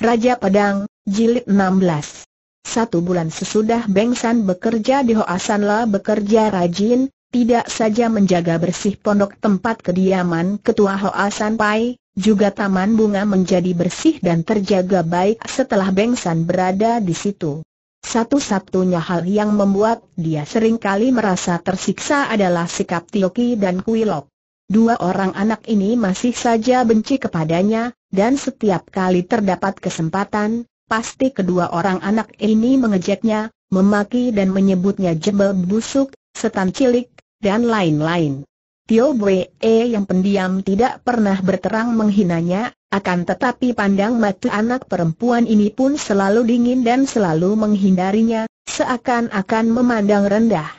Raja Pedang, Jilid 16 Satu bulan sesudah Beng San bekerja di Hoasanlah bekerja rajin, tidak saja menjaga bersih pondok tempat kediaman ketua Hoasan Pai, juga taman bunga menjadi bersih dan terjaga baik setelah Beng San berada di situ. Satu-satunya hal yang membuat dia sering kali merasa tersiksa adalah sikap Tioki dan Kuilok. Dua orang anak ini masih saja benci kepadanya, dan setiap kali terdapat kesempatan, pasti kedua orang anak ini mengejeknya, memaki dan menyebutnya jebel busuk, setan cilik, dan lain-lain. Tio Bwe yang pendiam tidak pernah berterang menghinanya, akan tetapi pandang mata anak perempuan ini pun selalu dingin dan selalu menghindarinya, seakan-akan memandang rendah.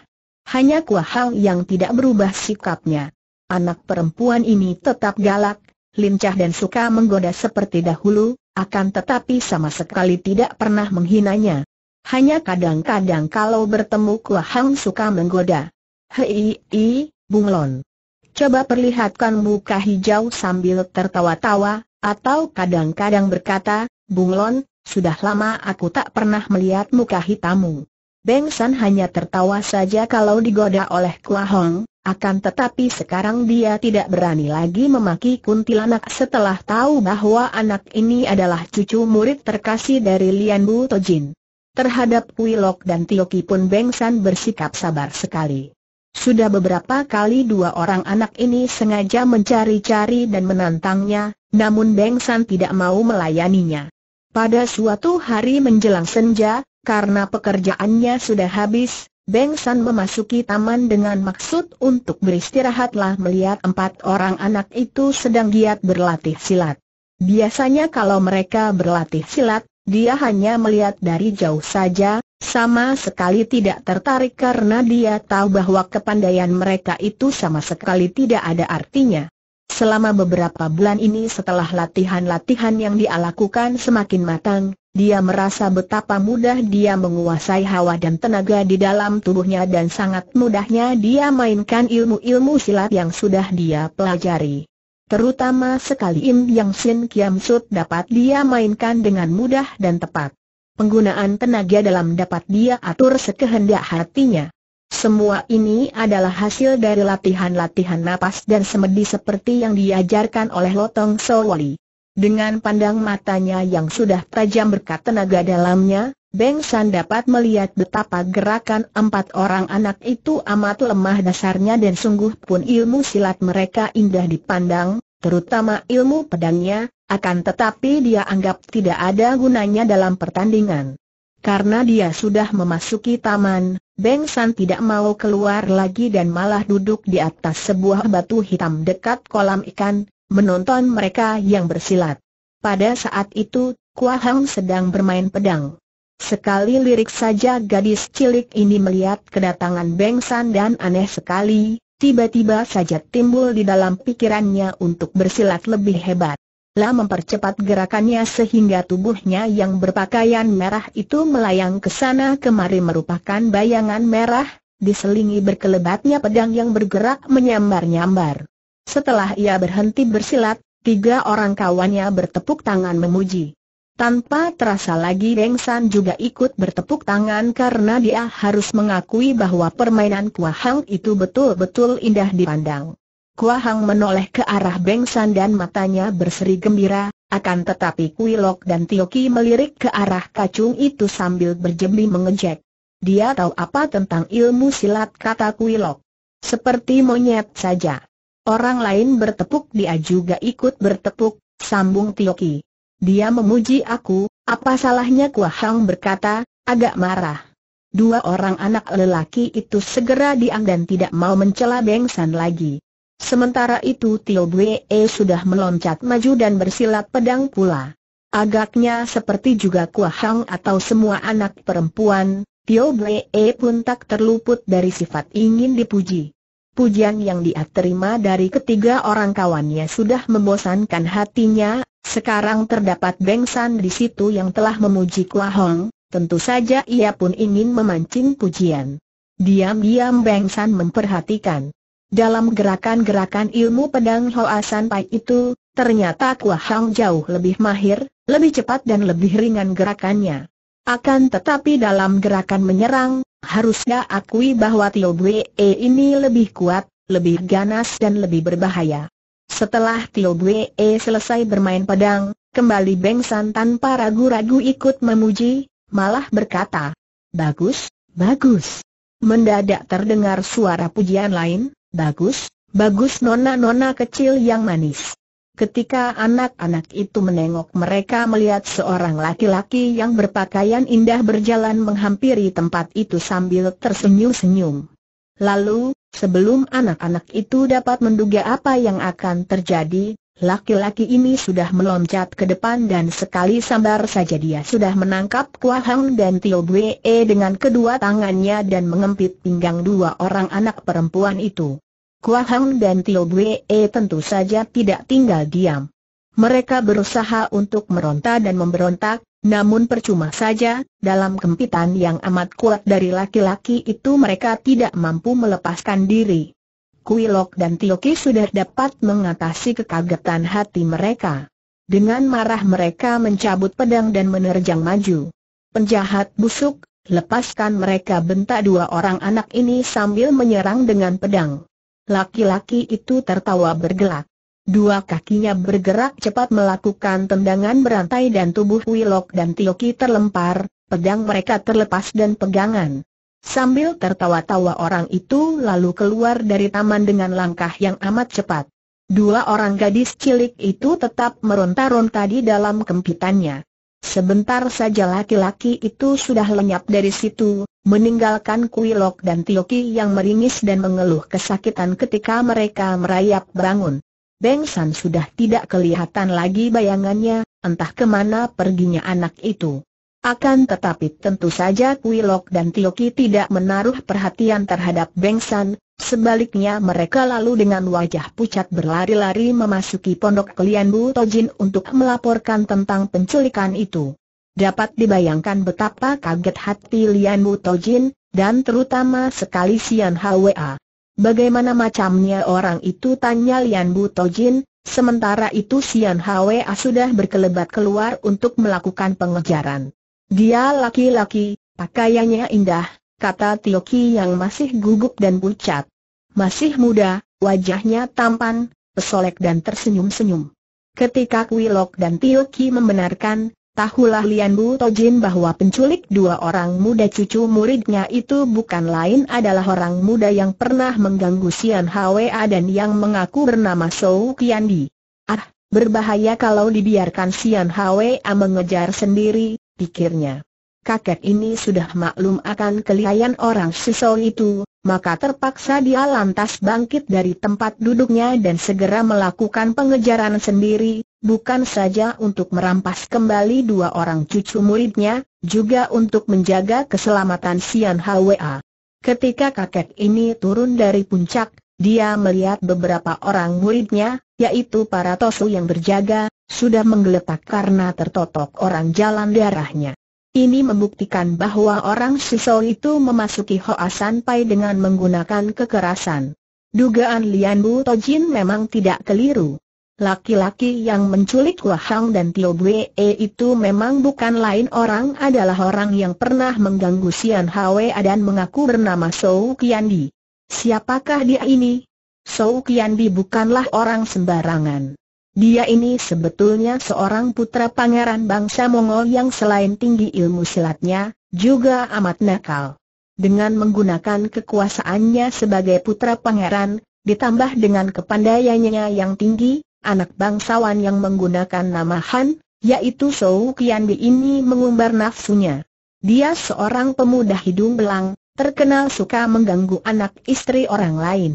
Hanya Hang yang tidak berubah sikapnya. Anak perempuan ini tetap galak, lincah dan suka menggoda seperti dahulu, akan tetapi sama sekali tidak pernah menghinanya. Hanya kadang-kadang kalau bertemu Kuahang suka menggoda. Hei, i, bunglon. Coba perlihatkan muka hijau sambil tertawa-tawa, atau kadang-kadang berkata, bunglon, sudah lama aku tak pernah melihat muka hitamu. Beng San hanya tertawa saja kalau digoda oleh Kuahong, akan tetapi sekarang dia tidak berani lagi memaki kuntilanak setelah tahu bahwa anak ini adalah cucu murid terkasih dari Lian Bu Tojin. Terhadap Wilok dan Tioki pun Bengsan bersikap sabar sekali. Sudah beberapa kali dua orang anak ini sengaja mencari-cari dan menantangnya, namun Bengsan tidak mau melayaninya. Pada suatu hari menjelang senja, karena pekerjaannya sudah habis, Beng San memasuki taman dengan maksud untuk beristirahatlah melihat empat orang anak itu sedang giat berlatih silat. Biasanya kalau mereka berlatih silat, dia hanya melihat dari jauh saja, sama sekali tidak tertarik karena dia tahu bahwa kepandaian mereka itu sama sekali tidak ada artinya. Selama beberapa bulan ini setelah latihan-latihan yang dia lakukan semakin matang, dia merasa betapa mudah dia menguasai hawa dan tenaga di dalam tubuhnya dan sangat mudahnya dia mainkan ilmu-ilmu silat yang sudah dia pelajari. Terutama sekali Im Yang Sin Kiam Sut dapat dia mainkan dengan mudah dan tepat. Penggunaan tenaga dalam dapat dia atur sekehendak hatinya. Semua ini adalah hasil dari latihan-latihan napas dan semedi seperti yang diajarkan oleh Lotong Sowali. Dengan pandang matanya yang sudah tajam berkat tenaga dalamnya, Beng San dapat melihat betapa gerakan empat orang anak itu amat lemah dasarnya dan sungguh pun ilmu silat mereka indah dipandang, terutama ilmu pedangnya, akan tetapi dia anggap tidak ada gunanya dalam pertandingan. Karena dia sudah memasuki taman, Beng San tidak mau keluar lagi dan malah duduk di atas sebuah batu hitam dekat kolam ikan, menonton mereka yang bersilat. Pada saat itu, Kua Hang sedang bermain pedang. Sekali lirik saja gadis cilik ini melihat kedatangan Beng San dan aneh sekali, tiba-tiba saja timbul di dalam pikirannya untuk bersilat lebih hebat. La mempercepat gerakannya sehingga tubuhnya yang berpakaian merah itu melayang ke sana kemari merupakan bayangan merah, diselingi berkelebatnya pedang yang bergerak menyambar-nyambar. Setelah ia berhenti bersilat, tiga orang kawannya bertepuk tangan memuji. Tanpa terasa lagi Deng San juga ikut bertepuk tangan karena dia harus mengakui bahwa permainan Kua Hang itu betul-betul indah dipandang. Kua Hang menoleh ke arah Beng San dan matanya berseri gembira, akan tetapi Kuilok dan Tioki melirik ke arah kacung itu sambil berjembi mengejek. Dia tahu apa tentang ilmu silat kata Kuilok. Seperti monyet saja. Orang lain bertepuk dia juga ikut bertepuk, sambung Tioki. Dia memuji aku, apa salahnya Kua Hang berkata, agak marah. Dua orang anak lelaki itu segera diam dan tidak mau mencela Beng San lagi. Sementara itu Tio Bwe sudah meloncat maju dan bersilat pedang pula. Agaknya seperti juga Kuahang atau semua anak perempuan, Tio Bwe pun tak terluput dari sifat ingin dipuji. Pujian yang dia terima dari ketiga orang kawannya sudah membosankan hatinya, sekarang terdapat Beng San di situ yang telah memuji Hong, tentu saja ia pun ingin memancing pujian. Diam-diam Beng San memperhatikan. Dalam gerakan-gerakan ilmu pedang Hoa Pai itu, ternyata Kua Hang jauh lebih mahir, lebih cepat dan lebih ringan gerakannya. Akan tetapi dalam gerakan menyerang, harusnya akui bahwa Tio Bue ini lebih kuat, lebih ganas dan lebih berbahaya. Setelah Tio Bue selesai bermain pedang, kembali Beng San tanpa ragu-ragu ikut memuji, malah berkata, Bagus, bagus. Mendadak terdengar suara pujian lain, Bagus, bagus nona-nona kecil yang manis. Ketika anak-anak itu menengok mereka melihat seorang laki-laki yang berpakaian indah berjalan menghampiri tempat itu sambil tersenyum-senyum. Lalu, sebelum anak-anak itu dapat menduga apa yang akan terjadi, laki-laki ini sudah meloncat ke depan dan sekali sambar saja dia sudah menangkap kuahang dan Tio Bue dengan kedua tangannya dan mengempit pinggang dua orang anak perempuan itu. Kuahang dan Tio Bue eh, tentu saja tidak tinggal diam. Mereka berusaha untuk meronta dan memberontak, namun percuma saja, dalam kempitan yang amat kuat dari laki-laki itu mereka tidak mampu melepaskan diri. Kuilok dan Tioki sudah dapat mengatasi kekagetan hati mereka. Dengan marah mereka mencabut pedang dan menerjang maju. Penjahat busuk, lepaskan mereka bentak dua orang anak ini sambil menyerang dengan pedang. Laki-laki itu tertawa bergelak. Dua kakinya bergerak cepat melakukan tendangan berantai dan tubuh Wilok dan Tioki terlempar, pedang mereka terlepas dan pegangan. Sambil tertawa-tawa orang itu lalu keluar dari taman dengan langkah yang amat cepat. Dua orang gadis cilik itu tetap meronta-ronta di dalam kempitannya. Sebentar saja laki-laki itu sudah lenyap dari situ, meninggalkan Kuilok dan Tioki yang meringis dan mengeluh kesakitan ketika mereka merayap bangun. Beng San sudah tidak kelihatan lagi bayangannya, entah kemana perginya anak itu. Akan tetapi tentu saja Kuilok dan Tioki tidak menaruh perhatian terhadap Beng San, Sebaliknya mereka lalu dengan wajah pucat berlari-lari memasuki pondok Kelian Bu Tojin untuk melaporkan tentang penculikan itu. Dapat dibayangkan betapa kaget hati Lian Bu Tojin, dan terutama sekali Sian Hwa. Bagaimana macamnya orang itu tanya Lian Bu Tojin, sementara itu Sian Hwa sudah berkelebat keluar untuk melakukan pengejaran. Dia laki-laki, pakaiannya indah, kata Tio yang masih gugup dan pucat. Masih muda, wajahnya tampan, pesolek dan tersenyum-senyum. Ketika Kui dan Tio membenarkan, Tahulah Lian Bu Tojin bahwa penculik dua orang muda cucu muridnya itu bukan lain adalah orang muda yang pernah mengganggu Sian Hwa dan yang mengaku bernama Sou Kiandi. Ah, berbahaya kalau dibiarkan Sian Hwa mengejar sendiri, pikirnya kakek ini sudah maklum akan kelihayan orang sisol itu, maka terpaksa dia lantas bangkit dari tempat duduknya dan segera melakukan pengejaran sendiri, bukan saja untuk merampas kembali dua orang cucu muridnya, juga untuk menjaga keselamatan Sian Hwa. Ketika kakek ini turun dari puncak, dia melihat beberapa orang muridnya, yaitu para tosu yang berjaga, sudah menggeletak karena tertotok orang jalan darahnya. Ini membuktikan bahwa orang Shisho itu memasuki Hoa Sanpai dengan menggunakan kekerasan. Dugaan Lian Bu Tojin memang tidak keliru. Laki-laki yang menculik Wahang dan Tio Bue itu memang bukan lain orang adalah orang yang pernah mengganggu Sian Hwa dan mengaku bernama Sou Kiandi. Siapakah dia ini? Sou Kiandi bukanlah orang sembarangan. Dia ini sebetulnya seorang putra pangeran bangsa Mongol yang selain tinggi ilmu silatnya, juga amat nakal. Dengan menggunakan kekuasaannya sebagai putra pangeran, ditambah dengan kepandaiannya yang tinggi, anak bangsawan yang menggunakan nama Han, yaitu Sou Qianbi ini mengumbar nafsunya. Dia seorang pemuda hidung belang, terkenal suka mengganggu anak istri orang lain.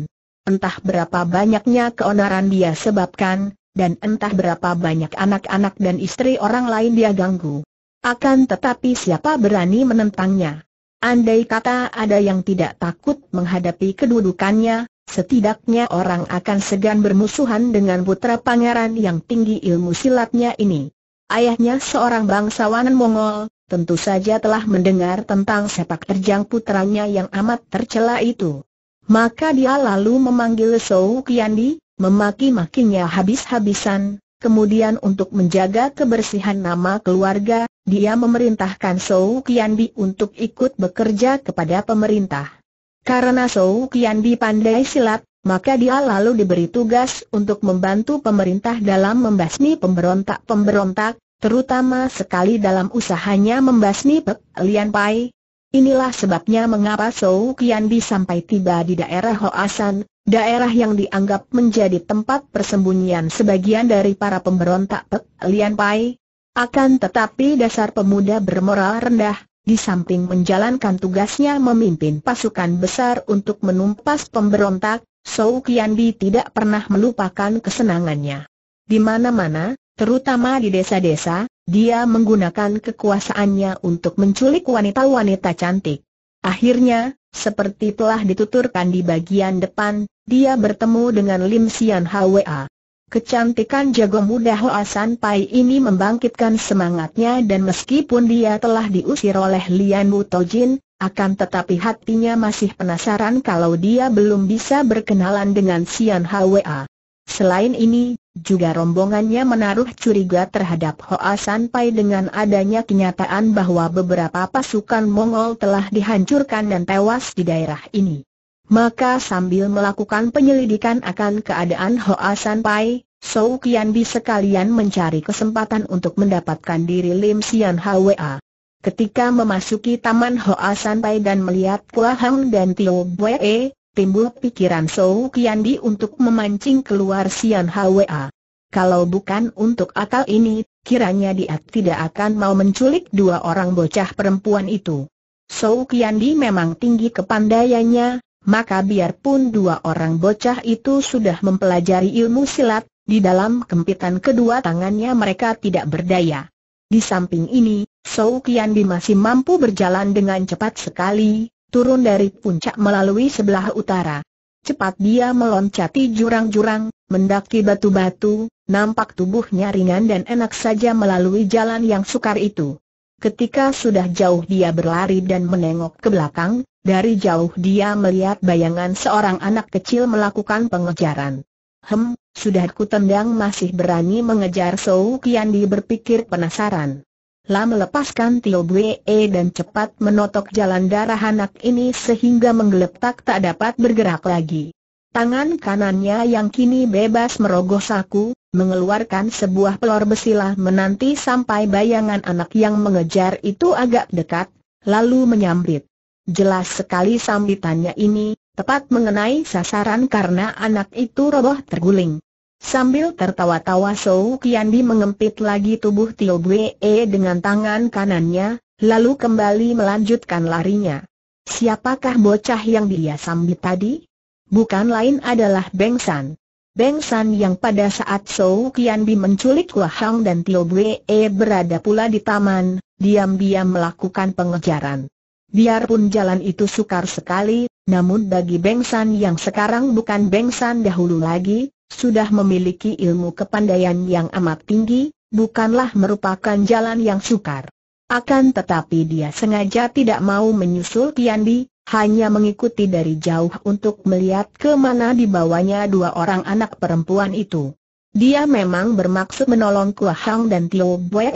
Entah berapa banyaknya keonaran dia sebabkan, dan entah berapa banyak anak-anak dan istri orang lain dia ganggu. Akan tetapi siapa berani menentangnya? Andai kata ada yang tidak takut menghadapi kedudukannya, setidaknya orang akan segan bermusuhan dengan putra pangeran yang tinggi ilmu silatnya ini. Ayahnya seorang bangsawan Mongol, tentu saja telah mendengar tentang sepak terjang putranya yang amat tercela itu. Maka dia lalu memanggil Sou Kiandi, memaki-makinya habis-habisan, Kemudian untuk menjaga kebersihan nama keluarga, dia memerintahkan Sou Kianbi untuk ikut bekerja kepada pemerintah. Karena Sou Kianbi pandai silat, maka dia lalu diberi tugas untuk membantu pemerintah dalam membasmi pemberontak-pemberontak, terutama sekali dalam usahanya membasmi Pek Lian Pai. Inilah sebabnya mengapa Sou Kianbi sampai tiba di daerah Hoasan, daerah yang dianggap menjadi tempat persembunyian sebagian dari para pemberontak Pek Lian Pai. Akan tetapi dasar pemuda bermoral rendah, di samping menjalankan tugasnya memimpin pasukan besar untuk menumpas pemberontak, Sou Kian tidak pernah melupakan kesenangannya. Di mana-mana, terutama di desa-desa, dia menggunakan kekuasaannya untuk menculik wanita-wanita cantik. Akhirnya, seperti telah dituturkan di bagian depan, dia bertemu dengan Lim Sian Hwa. Kecantikan jago muda Hoa San Pai ini membangkitkan semangatnya dan meskipun dia telah diusir oleh Lian Wu Tojin, akan tetapi hatinya masih penasaran kalau dia belum bisa berkenalan dengan Sian Hwa. Selain ini, juga rombongannya menaruh curiga terhadap Hoa Pai dengan adanya kenyataan bahwa beberapa pasukan Mongol telah dihancurkan dan tewas di daerah ini. Maka sambil melakukan penyelidikan akan keadaan Hoa Sanpai, Sou Kianbi sekalian mencari kesempatan untuk mendapatkan diri Lim Sian Hwa. Ketika memasuki taman Hoa Pai dan melihat Kua Hang dan Tio Bwe, timbul pikiran Sou Kiandi untuk memancing keluar Sian Hwa. Kalau bukan untuk akal ini, kiranya dia tidak akan mau menculik dua orang bocah perempuan itu. Sou Kiandi memang tinggi kepandaiannya, maka biarpun dua orang bocah itu sudah mempelajari ilmu silat, di dalam kempitan kedua tangannya mereka tidak berdaya. Di samping ini, Sou Kiandi masih mampu berjalan dengan cepat sekali, turun dari puncak melalui sebelah utara. Cepat dia meloncati jurang-jurang, mendaki batu-batu, nampak tubuhnya ringan dan enak saja melalui jalan yang sukar itu. Ketika sudah jauh dia berlari dan menengok ke belakang, dari jauh dia melihat bayangan seorang anak kecil melakukan pengejaran. Hem, sudah ku tendang masih berani mengejar Sou Kian di berpikir penasaran. Lah melepaskan Tio Bue e dan cepat menotok jalan darah anak ini sehingga menggeletak tak dapat bergerak lagi. Tangan kanannya yang kini bebas merogoh saku, mengeluarkan sebuah pelor besilah menanti sampai bayangan anak yang mengejar itu agak dekat, lalu menyambit. Jelas sekali sambitannya ini, tepat mengenai sasaran karena anak itu roboh terguling. Sambil tertawa-tawa Sou Kiandi mengempit lagi tubuh Tio Bwe dengan tangan kanannya, lalu kembali melanjutkan larinya. Siapakah bocah yang dia sambit tadi? Bukan lain adalah Beng San. Beng San yang pada saat Sou Kiandi menculik Wahang dan Tio Bwe berada pula di taman, diam-diam melakukan pengejaran. Biarpun jalan itu sukar sekali, namun bagi Beng San yang sekarang bukan Beng San dahulu lagi, sudah memiliki ilmu kepandaian yang amat tinggi, bukanlah merupakan jalan yang sukar. Akan tetapi dia sengaja tidak mau menyusul Tiandi, hanya mengikuti dari jauh untuk melihat ke mana dibawanya dua orang anak perempuan itu. Dia memang bermaksud menolong Kua Hang dan Tio Boe,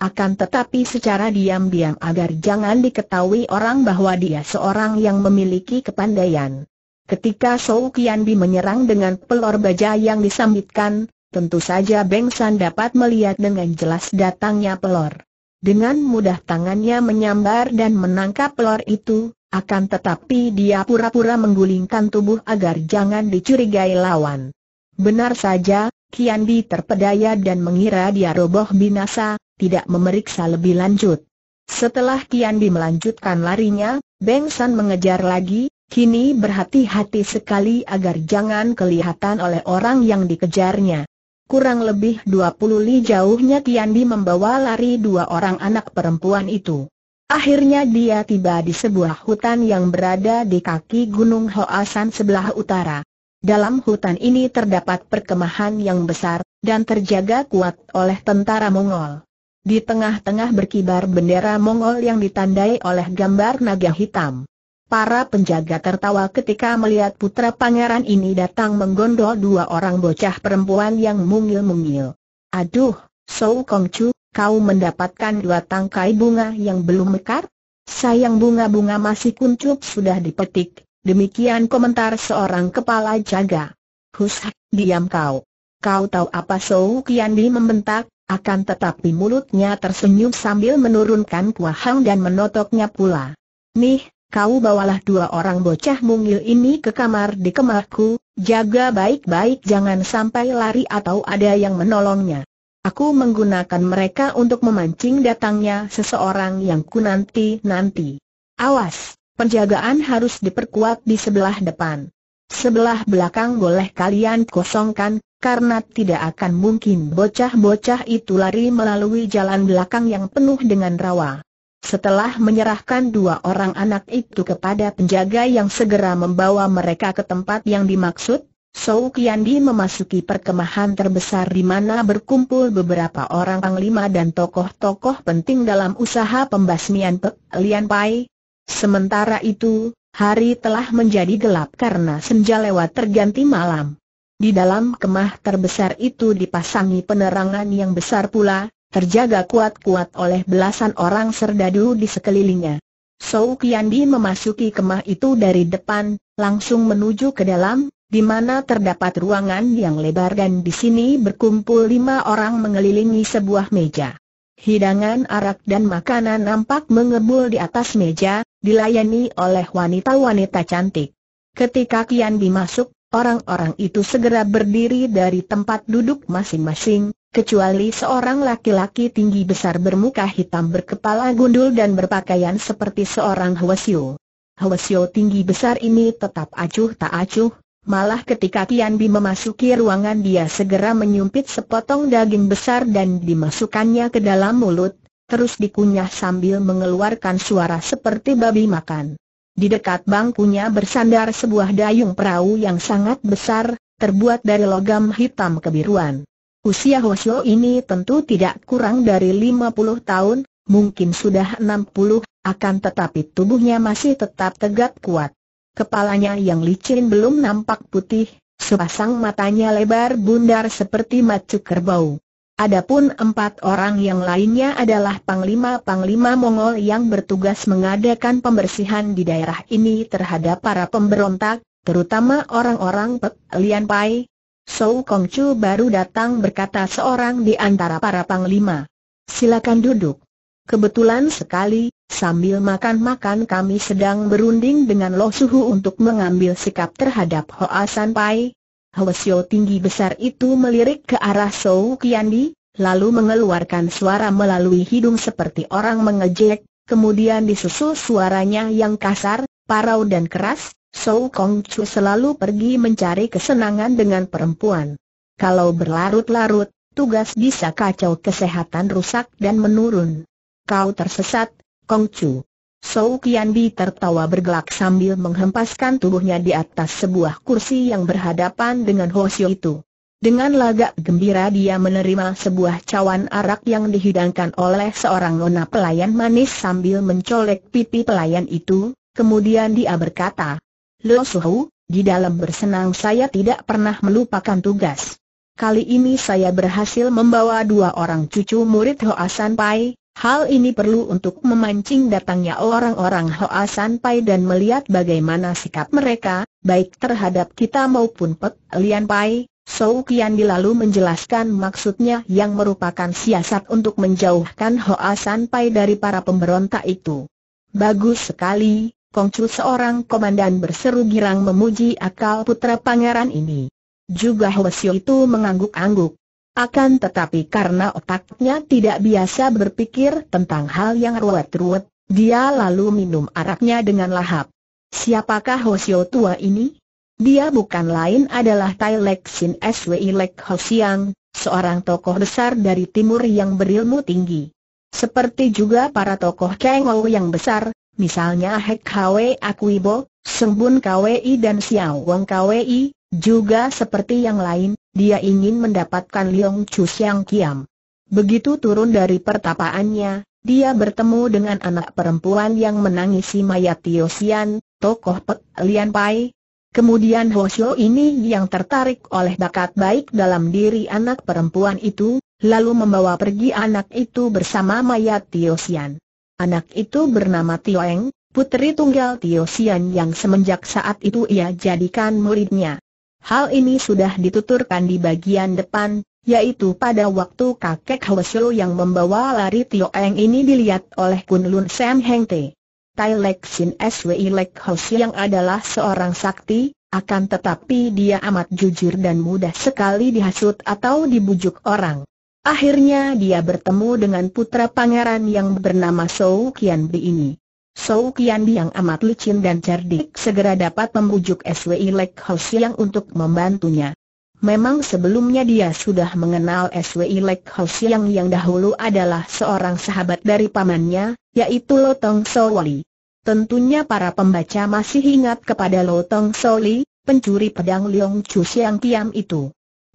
akan tetapi secara diam-diam agar jangan diketahui orang bahwa dia seorang yang memiliki kepandaian. Ketika Sou Kianbi menyerang dengan pelor baja yang disambitkan, tentu saja Beng San dapat melihat dengan jelas datangnya pelor. Dengan mudah tangannya menyambar dan menangkap pelor itu, akan tetapi dia pura-pura menggulingkan tubuh agar jangan dicurigai lawan. Benar saja, Kianbi terpedaya dan mengira dia roboh binasa, tidak memeriksa lebih lanjut. Setelah Kianbi melanjutkan larinya, Beng San mengejar lagi, Kini berhati-hati sekali agar jangan kelihatan oleh orang yang dikejarnya. Kurang lebih 20 li jauhnya Di membawa lari dua orang anak perempuan itu. Akhirnya dia tiba di sebuah hutan yang berada di kaki Gunung Hoasan sebelah utara. Dalam hutan ini terdapat perkemahan yang besar, dan terjaga kuat oleh tentara Mongol. Di tengah-tengah berkibar bendera Mongol yang ditandai oleh gambar naga hitam. Para penjaga tertawa ketika melihat putra pangeran ini datang menggondol dua orang bocah perempuan yang mungil-mungil. Aduh, Sou Chu, kau mendapatkan dua tangkai bunga yang belum mekar? Sayang bunga-bunga masih kuncup sudah dipetik, demikian komentar seorang kepala jaga. Hus, diam kau. Kau tahu apa Sou Kiandi membentak, akan tetapi mulutnya tersenyum sambil menurunkan kuahang dan menotoknya pula. Nih, kau bawalah dua orang bocah mungil ini ke kamar di kemahku, jaga baik-baik jangan sampai lari atau ada yang menolongnya. Aku menggunakan mereka untuk memancing datangnya seseorang yang ku nanti-nanti. Awas, penjagaan harus diperkuat di sebelah depan. Sebelah belakang boleh kalian kosongkan, karena tidak akan mungkin bocah-bocah itu lari melalui jalan belakang yang penuh dengan rawa. Setelah menyerahkan dua orang anak itu kepada penjaga yang segera membawa mereka ke tempat yang dimaksud, Sou Kiandi memasuki perkemahan terbesar di mana berkumpul beberapa orang panglima dan tokoh-tokoh penting dalam usaha pembasmian Pek Lian Pai. Sementara itu, hari telah menjadi gelap karena senja lewat terganti malam. Di dalam kemah terbesar itu dipasangi penerangan yang besar pula, terjaga kuat-kuat oleh belasan orang serdadu di sekelilingnya. Sou Kiandi memasuki kemah itu dari depan, langsung menuju ke dalam, di mana terdapat ruangan yang lebar dan di sini berkumpul lima orang mengelilingi sebuah meja. Hidangan arak dan makanan nampak mengebul di atas meja, dilayani oleh wanita-wanita cantik. Ketika Kian masuk, orang-orang itu segera berdiri dari tempat duduk masing-masing, kecuali seorang laki-laki tinggi besar bermuka hitam berkepala gundul dan berpakaian seperti seorang Hwasyo. Hwasyo tinggi besar ini tetap acuh tak acuh, malah ketika Tianbi memasuki ruangan dia segera menyumpit sepotong daging besar dan dimasukkannya ke dalam mulut, terus dikunyah sambil mengeluarkan suara seperti babi makan. Di dekat bangkunya bersandar sebuah dayung perahu yang sangat besar, terbuat dari logam hitam kebiruan. Usia Hoshio ini tentu tidak kurang dari 50 tahun, mungkin sudah 60, akan tetapi tubuhnya masih tetap tegap kuat. Kepalanya yang licin belum nampak putih, sepasang matanya lebar bundar seperti macu kerbau. Adapun empat orang yang lainnya adalah panglima-panglima Mongol yang bertugas mengadakan pembersihan di daerah ini terhadap para pemberontak, terutama orang-orang Pek Lian Pai, Sou Kong Chu baru datang berkata seorang di antara para panglima. Silakan duduk. Kebetulan sekali, sambil makan-makan kami sedang berunding dengan Lo Suhu untuk mengambil sikap terhadap Hoa San Pai. Hwasyo tinggi besar itu melirik ke arah Sou Di, lalu mengeluarkan suara melalui hidung seperti orang mengejek, kemudian disusul suaranya yang kasar, parau dan keras, Sou Kong Chu selalu pergi mencari kesenangan dengan perempuan. Kalau berlarut-larut, tugas bisa kacau kesehatan rusak dan menurun. Kau tersesat, Kong Chu. So Kian tertawa bergelak sambil menghempaskan tubuhnya di atas sebuah kursi yang berhadapan dengan Hoshi itu. Dengan lagak gembira dia menerima sebuah cawan arak yang dihidangkan oleh seorang nona pelayan manis sambil mencolek pipi pelayan itu, kemudian dia berkata, Lo Suhu, di dalam bersenang saya tidak pernah melupakan tugas. Kali ini saya berhasil membawa dua orang cucu murid Hoa San Pai, Hal ini perlu untuk memancing datangnya orang-orang Hoa San Pai dan melihat bagaimana sikap mereka, baik terhadap kita maupun Pek Lian Pai. Sou Kian dilalu menjelaskan maksudnya yang merupakan siasat untuk menjauhkan Hoa San Pai dari para pemberontak itu. Bagus sekali, Kongcu seorang komandan berseru girang memuji akal putra pangeran ini. Juga Hwasyo itu mengangguk-angguk. Akan tetapi karena otaknya tidak biasa berpikir tentang hal yang ruwet-ruwet, dia lalu minum araknya dengan lahap. Siapakah Hwasyo tua ini? Dia bukan lain adalah Tai Lek Sin Swi Lek Hosiang, seorang tokoh besar dari timur yang berilmu tinggi. Seperti juga para tokoh Kengou yang besar, misalnya Hek Kwe Akuibo, Sembun Kwei dan Xiao Wang Kwei, juga seperti yang lain, dia ingin mendapatkan Liong Chu Xiang Kiam. Begitu turun dari pertapaannya, dia bertemu dengan anak perempuan yang menangisi mayat Tio Xian, tokoh Pek Lian Pai. Kemudian Ho Xiu ini yang tertarik oleh bakat baik dalam diri anak perempuan itu, lalu membawa pergi anak itu bersama mayat Tio Xian. Anak itu bernama Tioeng, putri tunggal Tio Xian yang semenjak saat itu ia jadikan muridnya. Hal ini sudah dituturkan di bagian depan, yaitu pada waktu kakek Hwasyo yang membawa lari Tio Eng ini dilihat oleh Kunlun Lun Sam Heng Te. Tai Lek Sin Swi Lek Hwasyo yang adalah seorang sakti, akan tetapi dia amat jujur dan mudah sekali dihasut atau dibujuk orang. Akhirnya dia bertemu dengan putra pangeran yang bernama Sou Kian Bi ini. Sou Kian Bi yang amat licin dan cerdik segera dapat membujuk SWI Lek Hos yang untuk membantunya. Memang sebelumnya dia sudah mengenal SWI Lek Hos yang yang dahulu adalah seorang sahabat dari pamannya, yaitu Lotong Wali. Tentunya para pembaca masih ingat kepada Lotong Li, pencuri pedang Leong Chu Siang Kiam itu.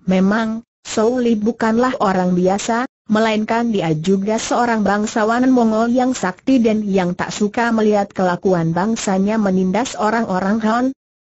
Memang, Li bukanlah orang biasa, melainkan dia juga seorang bangsawan Mongol yang sakti dan yang tak suka melihat kelakuan bangsanya menindas orang-orang Han.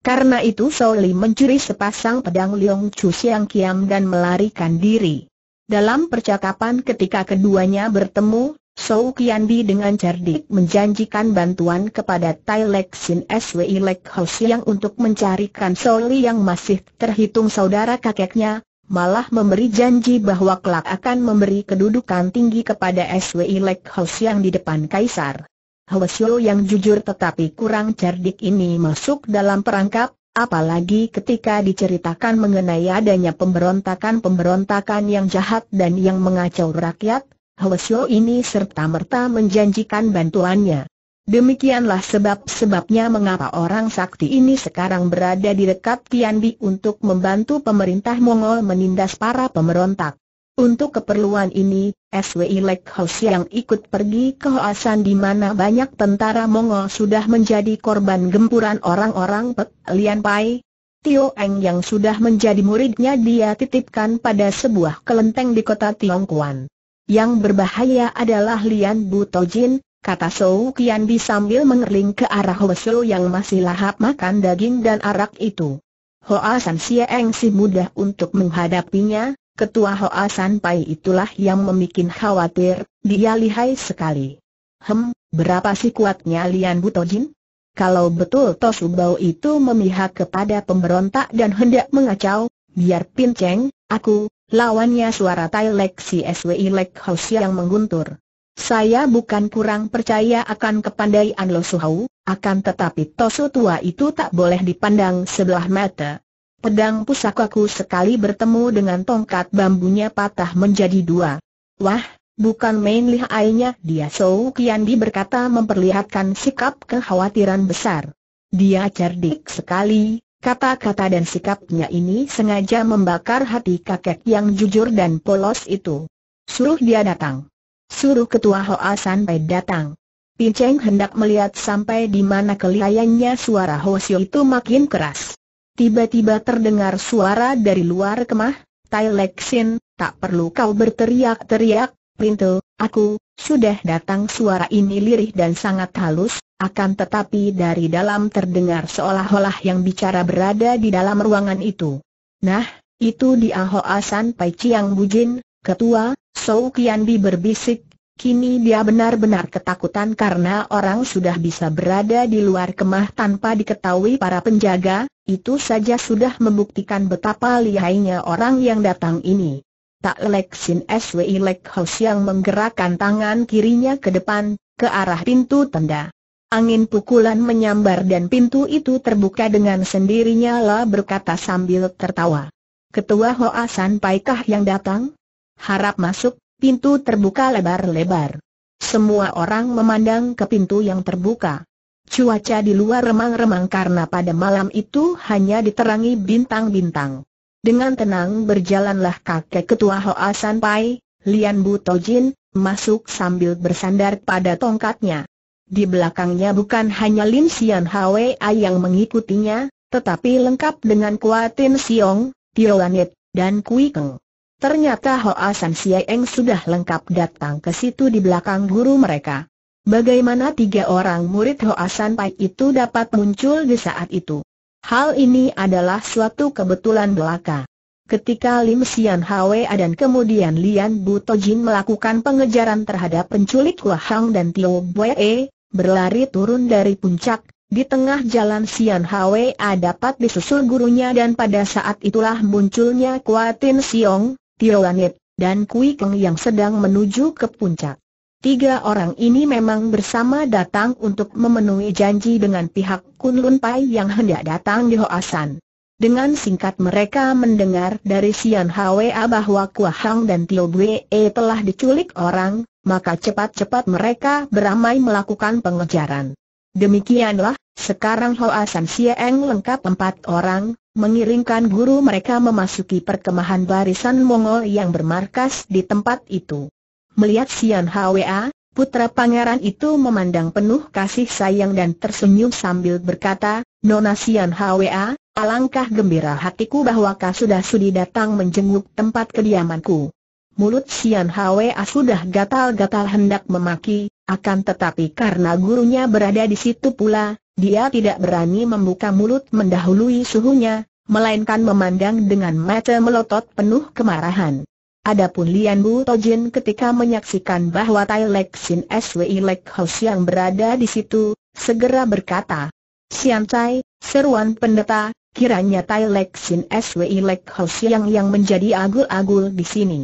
Karena itu Li mencuri sepasang pedang Liong Chu Siang Kiam dan melarikan diri. Dalam percakapan ketika keduanya bertemu, Sou Kiandi dengan cerdik menjanjikan bantuan kepada Tai Lek Sin Swi Lek Ho Siang untuk mencarikan Li yang masih terhitung saudara kakeknya, malah memberi janji bahwa kelak akan memberi kedudukan tinggi kepada SWI Lek House yang di depan Kaisar. Hwasyo yang jujur tetapi kurang cerdik ini masuk dalam perangkap, apalagi ketika diceritakan mengenai adanya pemberontakan-pemberontakan yang jahat dan yang mengacau rakyat, Hwasyo ini serta-merta menjanjikan bantuannya. Demikianlah sebab-sebabnya mengapa orang sakti ini sekarang berada di dekat Tianbi untuk membantu pemerintah Mongol menindas para pemberontak. Untuk keperluan ini, SWI Lek House yang ikut pergi ke Hoasan di mana banyak tentara Mongol sudah menjadi korban gempuran orang-orang Pek Lian Pai. Tio Eng yang sudah menjadi muridnya dia titipkan pada sebuah kelenteng di kota Tiongkuan. Yang berbahaya adalah Lian Butojin, kata Sou Kianbi sambil mengerling ke arah Hoesou yang masih lahap makan daging dan arak itu. Hoa San Sieng si mudah untuk menghadapinya, ketua Hoa San Pai itulah yang membuat khawatir, dia lihai sekali. Hem, berapa sih kuatnya Lian Butojin? Kalau betul Tosubau itu memihak kepada pemberontak dan hendak mengacau, biar pinceng, aku, lawannya suara Tai Lek si SWI Lek House yang mengguntur. Saya bukan kurang percaya akan kepandaian Lo Suhau, akan tetapi Tosu tua itu tak boleh dipandang sebelah mata. Pedang pusakaku sekali bertemu dengan tongkat bambunya patah menjadi dua. Wah, bukan main lihainya dia Sou Kiandi berkata memperlihatkan sikap kekhawatiran besar. Dia cerdik sekali, kata-kata dan sikapnya ini sengaja membakar hati kakek yang jujur dan polos itu. Suruh dia datang. Suruh ketua Hoa Sanpai datang. Pin Cheng hendak melihat sampai di mana kelihayannya suara Siu itu makin keras. Tiba-tiba terdengar suara dari luar kemah, Tai Lexin, tak perlu kau berteriak-teriak, pintu, aku, sudah datang suara ini lirih dan sangat halus, akan tetapi dari dalam terdengar seolah-olah yang bicara berada di dalam ruangan itu. Nah, itu dia Hoa San Pai Chiang Bujin, Ketua, Sou Kianbi berbisik, kini dia benar-benar ketakutan karena orang sudah bisa berada di luar kemah tanpa diketahui para penjaga, itu saja sudah membuktikan betapa lihainya orang yang datang ini. Tak lek Sin Swi Lek House yang menggerakkan tangan kirinya ke depan, ke arah pintu tenda. Angin pukulan menyambar dan pintu itu terbuka dengan sendirinya lah berkata sambil tertawa. Ketua Hoa San Paikah yang datang? Harap masuk, pintu terbuka lebar-lebar. Semua orang memandang ke pintu yang terbuka. Cuaca di luar remang-remang karena pada malam itu hanya diterangi bintang-bintang. Dengan tenang berjalanlah kakek ketua Hoa San Pai, Lian Bu Tojin, masuk sambil bersandar pada tongkatnya. Di belakangnya bukan hanya Lin Xian Hwa yang mengikutinya, tetapi lengkap dengan Kuatin Siong, Tio Lanet, dan Kui Keng. Ternyata Hoa Sam Sieng sudah lengkap datang ke situ di belakang guru mereka. Bagaimana tiga orang murid Hoa San Pai itu dapat muncul di saat itu? Hal ini adalah suatu kebetulan belaka. Ketika Lim Sian Hwa dan kemudian Lian Butojin melakukan pengejaran terhadap penculik Wahang dan Tio Bwe, berlari turun dari puncak, di tengah jalan Sian Hwa dapat disusul gurunya dan pada saat itulah munculnya Kuatin Siong, Tio Langit, dan Kui Keng yang sedang menuju ke puncak. Tiga orang ini memang bersama datang untuk memenuhi janji dengan pihak Kun Lun Pai yang hendak datang di Hoasan. Dengan singkat mereka mendengar dari Sian Hwa bahwa Kua Hang dan Tio Bue telah diculik orang, maka cepat-cepat mereka beramai melakukan pengejaran. Demikianlah, sekarang Hoasan Sieng lengkap empat orang, mengiringkan guru mereka memasuki perkemahan barisan Mongol yang bermarkas di tempat itu. Melihat Sian Hwa, putra pangeran itu memandang penuh kasih sayang dan tersenyum sambil berkata, Nona Sian Hwa, alangkah gembira hatiku bahwa kau sudah sudi datang menjenguk tempat kediamanku. Mulut Sian Hwa sudah gatal-gatal hendak memaki, akan tetapi karena gurunya berada di situ pula, dia tidak berani membuka mulut mendahului suhunya, melainkan memandang dengan mata melotot penuh kemarahan. Adapun Lian Bu Tojin ketika menyaksikan bahwa Tai Lek Sin Swi Lek House yang berada di situ, segera berkata, Sian Tai, seruan pendeta, kiranya Tai Lek Sin Swi Lek House yang yang menjadi agul-agul di sini.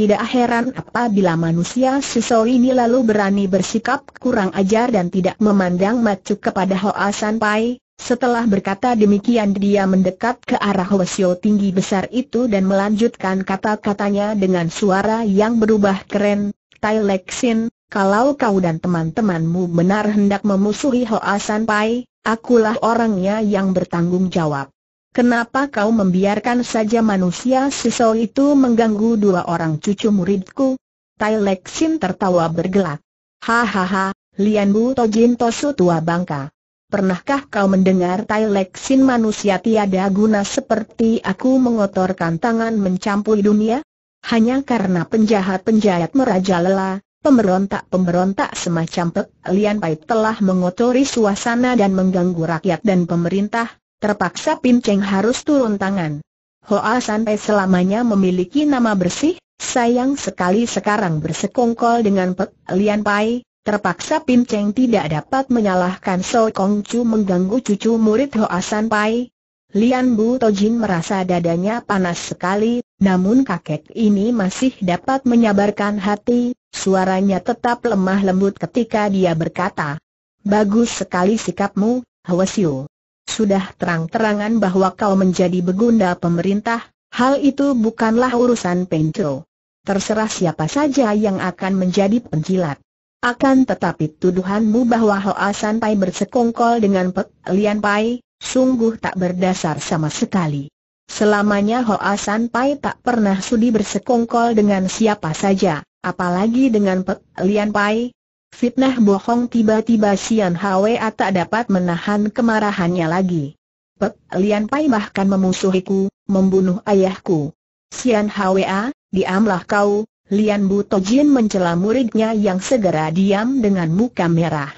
Tidak heran apabila manusia sesor ini lalu berani bersikap kurang ajar dan tidak memandang macu kepada Hoa San Pai. Setelah berkata demikian dia mendekat ke arah Sio tinggi besar itu dan melanjutkan kata-katanya dengan suara yang berubah keren. Tai Sin, kalau kau dan teman-temanmu benar hendak memusuhi Hoa San Pai, akulah orangnya yang bertanggung jawab. Kenapa kau membiarkan saja manusia sisau itu mengganggu dua orang cucu muridku? Tai Lek Sin tertawa bergelak. Hahaha, Lian Bu Tojin Tosu tua bangka. Pernahkah kau mendengar Tai Lek Sin manusia tiada guna seperti aku mengotorkan tangan mencampuri dunia? Hanya karena penjahat-penjahat merajalela, Pemberontak-pemberontak semacam Pek Lian Pai telah mengotori suasana dan mengganggu rakyat dan pemerintah, Terpaksa Pin Cheng harus turun tangan. Hoa sampai selamanya memiliki nama bersih, sayang sekali sekarang bersekongkol dengan Pek Lian Pai, terpaksa Pin Cheng tidak dapat menyalahkan So Kong Chu mengganggu cucu murid Hoa San Pai. Lian Bu Tojin merasa dadanya panas sekali, namun kakek ini masih dapat menyabarkan hati, suaranya tetap lemah lembut ketika dia berkata, Bagus sekali sikapmu, Hwasyu. Sudah terang-terangan bahwa kau menjadi begunda pemerintah, hal itu bukanlah urusan Penco. Terserah siapa saja yang akan menjadi penjilat. Akan tetapi tuduhanmu bahwa Hoa San Pai bersekongkol dengan Pek Lian Pai, sungguh tak berdasar sama sekali. Selamanya Hoa San Pai tak pernah sudi bersekongkol dengan siapa saja, apalagi dengan Pek Lian Pai, Fitnah bohong tiba-tiba Sian Hwa tak dapat menahan kemarahannya lagi. Pek Lian Pai bahkan memusuhiku, membunuh ayahku. Sian Hwa, diamlah kau, Lian Buto Jin mencela muridnya yang segera diam dengan muka merah.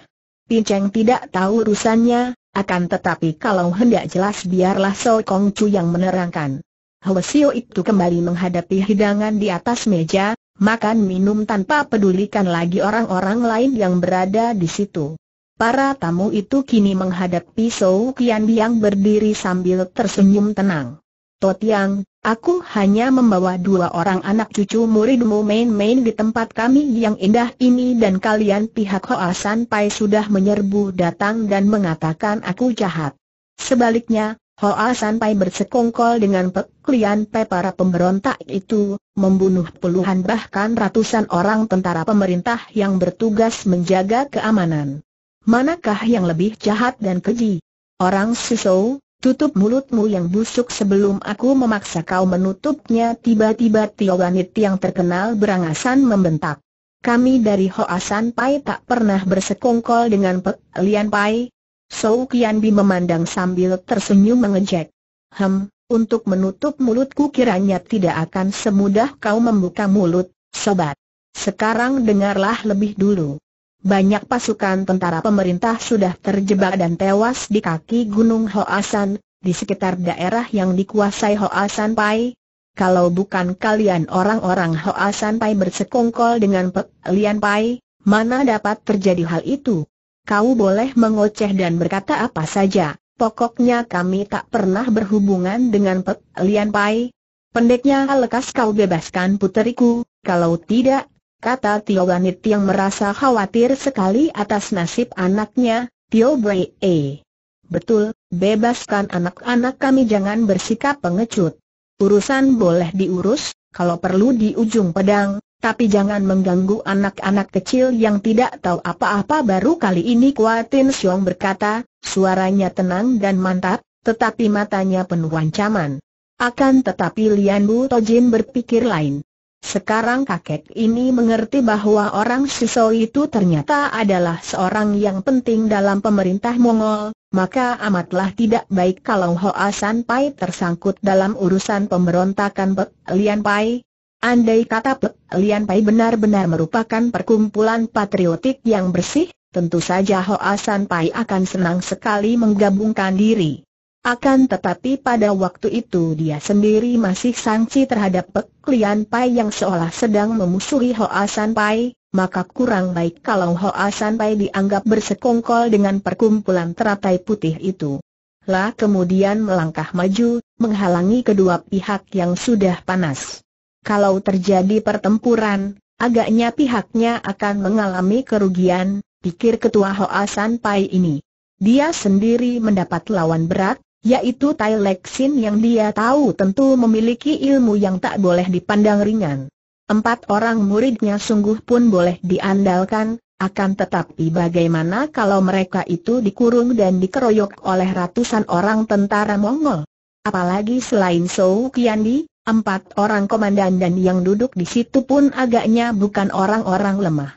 Pinceng tidak tahu urusannya, akan tetapi kalau hendak jelas biarlah So Kong Chu yang menerangkan. Hwasio itu kembali menghadapi hidangan di atas meja, makan minum tanpa pedulikan lagi orang-orang lain yang berada di situ. Para tamu itu kini menghadapi Sou Kian Biang berdiri sambil tersenyum tenang. Totiang, aku hanya membawa dua orang anak cucu muridmu main-main di tempat kami yang indah ini dan kalian pihak Hoa San Pai sudah menyerbu datang dan mengatakan aku jahat. Sebaliknya, Hoa sampai bersekongkol dengan peklian pe para pemberontak itu, membunuh puluhan bahkan ratusan orang tentara pemerintah yang bertugas menjaga keamanan. Manakah yang lebih jahat dan keji? Orang susu, tutup mulutmu yang busuk sebelum aku memaksa kau menutupnya tiba-tiba Tio yang terkenal berangasan membentak. Kami dari Hoa Sanpai tak pernah bersekongkol dengan Pek Lian Pai, Sou Kianbi memandang sambil tersenyum mengejek. Hem, untuk menutup mulutku kiranya tidak akan semudah kau membuka mulut, sobat. Sekarang dengarlah lebih dulu. Banyak pasukan tentara pemerintah sudah terjebak dan tewas di kaki Gunung Hoasan, di sekitar daerah yang dikuasai Hoasan Pai. Kalau bukan kalian orang-orang Hoasan Pai bersekongkol dengan Pek Lian Pai, mana dapat terjadi hal itu? kau boleh mengoceh dan berkata apa saja, pokoknya kami tak pernah berhubungan dengan Pek Lian Pai. Pendeknya lekas kau bebaskan puteriku, kalau tidak, kata Tio Wanit yang merasa khawatir sekali atas nasib anaknya, Tio Brei. Betul, bebaskan anak-anak kami jangan bersikap pengecut. Urusan boleh diurus, kalau perlu di ujung pedang, tapi jangan mengganggu anak-anak kecil yang tidak tahu apa-apa baru kali ini Kuatin Siong berkata, suaranya tenang dan mantap, tetapi matanya penuh ancaman. Akan tetapi Lian Bu Tojin berpikir lain. Sekarang kakek ini mengerti bahwa orang Siso itu ternyata adalah seorang yang penting dalam pemerintah Mongol, maka amatlah tidak baik kalau Hoa San Pai tersangkut dalam urusan pemberontakan Pek Lian Pai, Andai kata Pek Lian Pai benar-benar merupakan perkumpulan patriotik yang bersih, tentu saja Hoa San Pai akan senang sekali menggabungkan diri. Akan tetapi pada waktu itu dia sendiri masih sangsi terhadap Pek Lian Pai yang seolah sedang memusuhi Hoa San Pai, maka kurang baik kalau Hoa San Pai dianggap bersekongkol dengan perkumpulan teratai putih itu. Lah kemudian melangkah maju, menghalangi kedua pihak yang sudah panas kalau terjadi pertempuran, agaknya pihaknya akan mengalami kerugian, pikir ketua Hoa San Pai ini. Dia sendiri mendapat lawan berat, yaitu Tai Lexin yang dia tahu tentu memiliki ilmu yang tak boleh dipandang ringan. Empat orang muridnya sungguh pun boleh diandalkan, akan tetapi bagaimana kalau mereka itu dikurung dan dikeroyok oleh ratusan orang tentara Mongol? Apalagi selain Sou Di, Empat orang komandan dan yang duduk di situ pun agaknya bukan orang-orang lemah.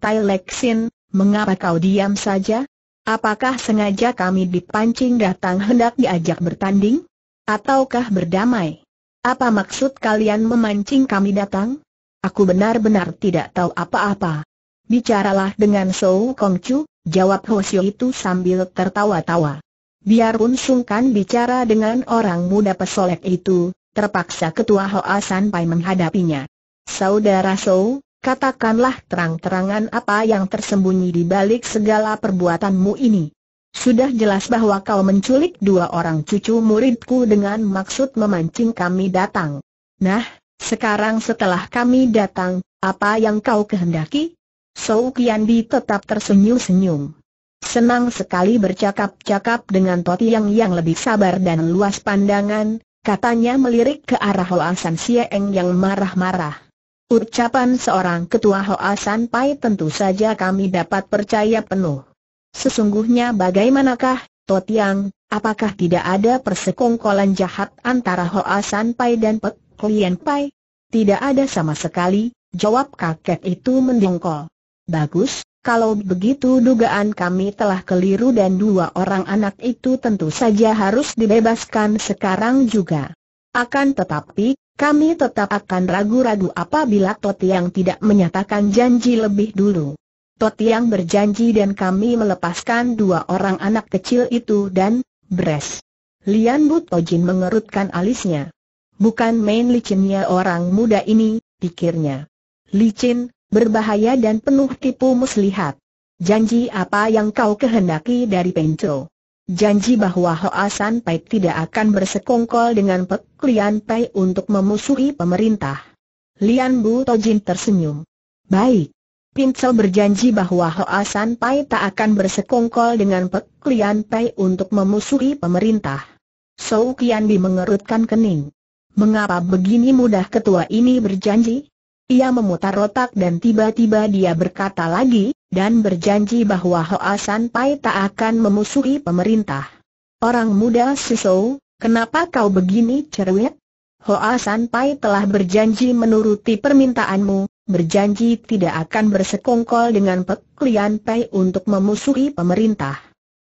Tai Lexin, mengapa kau diam saja? Apakah sengaja kami dipancing datang hendak diajak bertanding? Ataukah berdamai? Apa maksud kalian memancing kami datang? Aku benar-benar tidak tahu apa-apa. Bicaralah dengan Sou Chu, jawab Hosio itu sambil tertawa-tawa. Biarpun sungkan bicara dengan orang muda pesolek itu, terpaksa Ketua Hoa Sanpai menghadapinya. Saudara so, katakanlah terang-terangan apa yang tersembunyi di balik segala perbuatanmu ini. Sudah jelas bahwa kau menculik dua orang cucu muridku dengan maksud memancing kami datang. Nah, sekarang setelah kami datang, apa yang kau kehendaki? so Kiandi tetap tersenyum-senyum. Senang sekali bercakap-cakap dengan Toti yang yang lebih sabar dan luas pandangan, Katanya melirik ke arah Hoa San Eng yang marah-marah. Ucapan seorang ketua Hoa San Pai tentu saja kami dapat percaya penuh. Sesungguhnya bagaimanakah, Totiang, apakah tidak ada persekongkolan jahat antara Hoa San Pai dan Pek Klien Pai? Tidak ada sama sekali, jawab kakek itu mendongkol. Bagus, kalau begitu dugaan kami telah keliru dan dua orang anak itu tentu saja harus dibebaskan sekarang juga. Akan tetapi, kami tetap akan ragu-ragu apabila Totiang tidak menyatakan janji lebih dulu. Totiang berjanji dan kami melepaskan dua orang anak kecil itu dan, bres. Lian Butojin mengerutkan alisnya. Bukan main licinnya orang muda ini, pikirnya. Licin, berbahaya dan penuh tipu muslihat. Janji apa yang kau kehendaki dari Penco? Janji bahwa Hoa San Pai tidak akan bersekongkol dengan Pek Lian Pai untuk memusuhi pemerintah. Lian Bu Tojin tersenyum. Baik. Pinco berjanji bahwa Hoa San Pai tak akan bersekongkol dengan Pek Lian Pai untuk memusuhi pemerintah. Sou Kian Bi mengerutkan kening. Mengapa begini mudah ketua ini berjanji? Ia memutar otak dan tiba-tiba dia berkata lagi, dan berjanji bahwa Hoa San Pai tak akan memusuhi pemerintah. Orang muda Sisou, kenapa kau begini cerewet? Hoa San Pai telah berjanji menuruti permintaanmu, berjanji tidak akan bersekongkol dengan Pek Lian Pai untuk memusuhi pemerintah.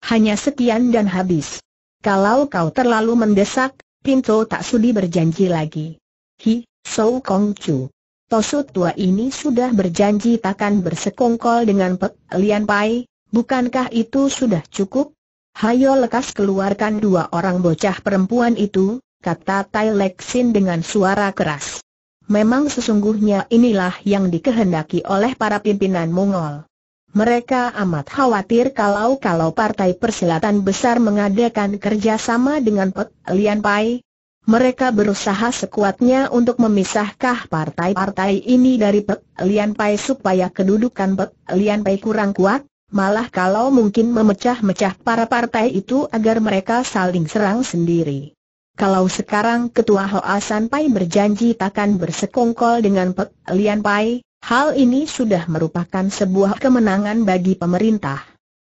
Hanya sekian dan habis. Kalau kau terlalu mendesak, Pinto tak sudi berjanji lagi. Hi, Sou Kong Chu. Tosut tua ini sudah berjanji takkan bersekongkol dengan Pek Lian Pai, bukankah itu sudah cukup? Hayo lekas keluarkan dua orang bocah perempuan itu, kata Tai Lek dengan suara keras. Memang sesungguhnya inilah yang dikehendaki oleh para pimpinan Mongol. Mereka amat khawatir kalau-kalau Partai Persilatan Besar mengadakan kerjasama dengan Pek Lian Pai, mereka berusaha sekuatnya untuk memisahkan partai-partai ini dari Pek Lian Pai supaya kedudukan Pek Lian Pai kurang kuat, malah kalau mungkin memecah-mecah para partai itu agar mereka saling serang sendiri. Kalau sekarang Ketua Hoa San Pai berjanji takkan bersekongkol dengan Pek Lian Pai, hal ini sudah merupakan sebuah kemenangan bagi pemerintah.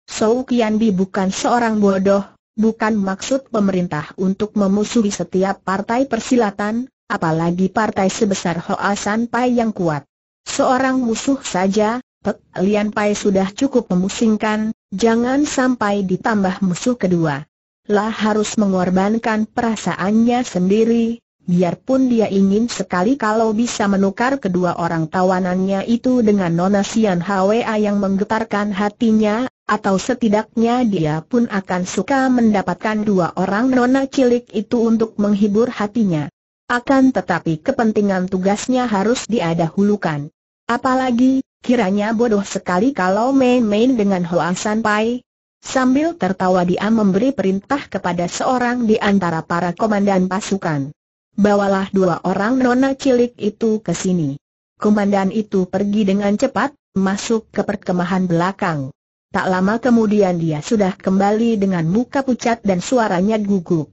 Sou Kian Bi bukan seorang bodoh, Bukan maksud pemerintah untuk memusuhi setiap partai persilatan, apalagi partai sebesar Hoa San Pai yang kuat. Seorang musuh saja, Pek Lian Pai sudah cukup memusingkan, jangan sampai ditambah musuh kedua. Lah harus mengorbankan perasaannya sendiri, biarpun dia ingin sekali kalau bisa menukar kedua orang tawanannya itu dengan Nona Sian Hwa yang menggetarkan hatinya, atau setidaknya dia pun akan suka mendapatkan dua orang nona cilik itu untuk menghibur hatinya. Akan tetapi kepentingan tugasnya harus diadahulukan. Apalagi, kiranya bodoh sekali kalau main-main dengan Hoa San Pai. Sambil tertawa dia memberi perintah kepada seorang di antara para komandan pasukan. Bawalah dua orang nona cilik itu ke sini. Komandan itu pergi dengan cepat, masuk ke perkemahan belakang. Tak lama kemudian dia sudah kembali dengan muka pucat dan suaranya gugup.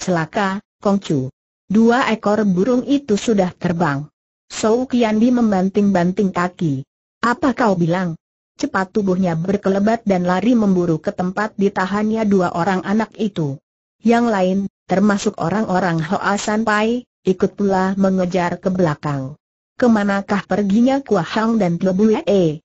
Celaka, Kongcu. Dua ekor burung itu sudah terbang. Sou Di membanting-banting kaki. Apa kau bilang? Cepat tubuhnya berkelebat dan lari memburu ke tempat ditahannya dua orang anak itu. Yang lain, termasuk orang-orang Hoa Pai, ikut pula mengejar ke belakang. Kemanakah perginya Kua Hang dan Ye?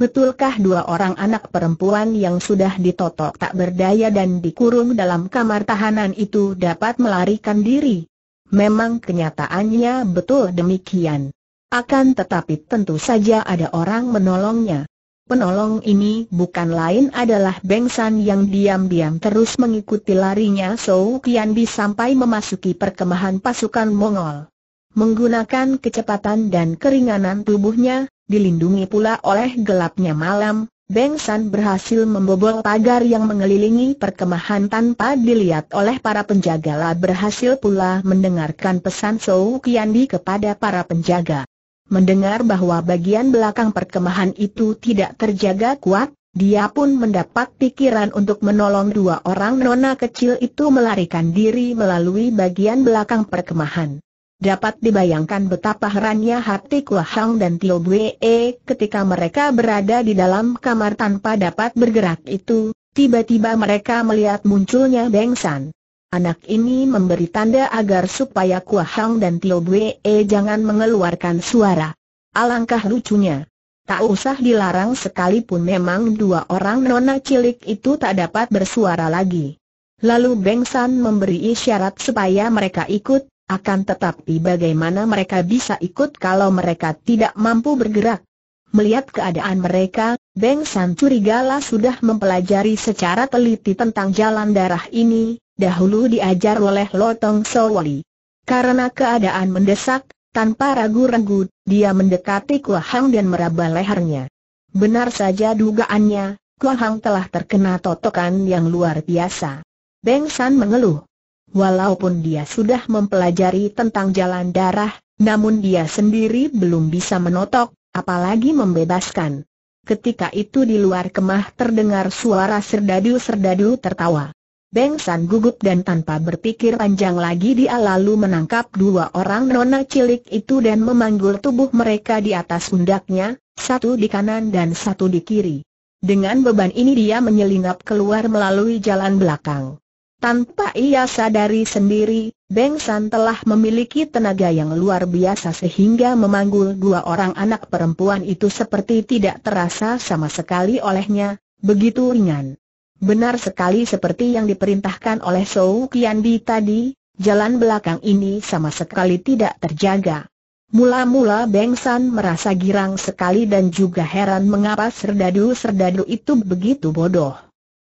Betulkah dua orang anak perempuan yang sudah ditotok tak berdaya dan dikurung dalam kamar tahanan itu dapat melarikan diri? Memang kenyataannya betul demikian. Akan tetapi tentu saja ada orang menolongnya. Penolong ini bukan lain adalah Bengsan yang diam-diam terus mengikuti larinya Sou Kianbi sampai memasuki perkemahan pasukan Mongol. Menggunakan kecepatan dan keringanan tubuhnya, dilindungi pula oleh gelapnya malam, Beng San berhasil membobol pagar yang mengelilingi perkemahan tanpa dilihat oleh para penjaga lah berhasil pula mendengarkan pesan Sou Kiandi kepada para penjaga. Mendengar bahwa bagian belakang perkemahan itu tidak terjaga kuat, dia pun mendapat pikiran untuk menolong dua orang nona kecil itu melarikan diri melalui bagian belakang perkemahan. Dapat dibayangkan betapa herannya hati Hang dan Tio Bue e ketika mereka berada di dalam kamar tanpa dapat bergerak itu, tiba-tiba mereka melihat munculnya Beng San. Anak ini memberi tanda agar supaya Kua Hang dan Tio Bue e jangan mengeluarkan suara. Alangkah lucunya. Tak usah dilarang sekalipun memang dua orang nona cilik itu tak dapat bersuara lagi. Lalu Beng San memberi isyarat supaya mereka ikut, akan tetapi bagaimana mereka bisa ikut kalau mereka tidak mampu bergerak? Melihat keadaan mereka, Beng San curigalah sudah mempelajari secara teliti tentang jalan darah ini, dahulu diajar oleh Lotong Sowali. Karena keadaan mendesak, tanpa ragu-ragu, dia mendekati Kua Hang dan meraba lehernya. Benar saja dugaannya, Kua Hang telah terkena totokan yang luar biasa. Beng San mengeluh. Walaupun dia sudah mempelajari tentang jalan darah, namun dia sendiri belum bisa menotok, apalagi membebaskan. Ketika itu di luar kemah terdengar suara serdadu-serdadu tertawa. Beng San gugup dan tanpa berpikir panjang lagi dia lalu menangkap dua orang nona cilik itu dan memanggul tubuh mereka di atas pundaknya, satu di kanan dan satu di kiri. Dengan beban ini dia menyelinap keluar melalui jalan belakang. Tanpa ia sadari sendiri, Beng San telah memiliki tenaga yang luar biasa sehingga memanggul dua orang anak perempuan itu seperti tidak terasa sama sekali olehnya, begitu ringan. Benar sekali seperti yang diperintahkan oleh Sou Kian Di tadi, jalan belakang ini sama sekali tidak terjaga. Mula-mula Beng San merasa girang sekali dan juga heran mengapa serdadu-serdadu itu begitu bodoh.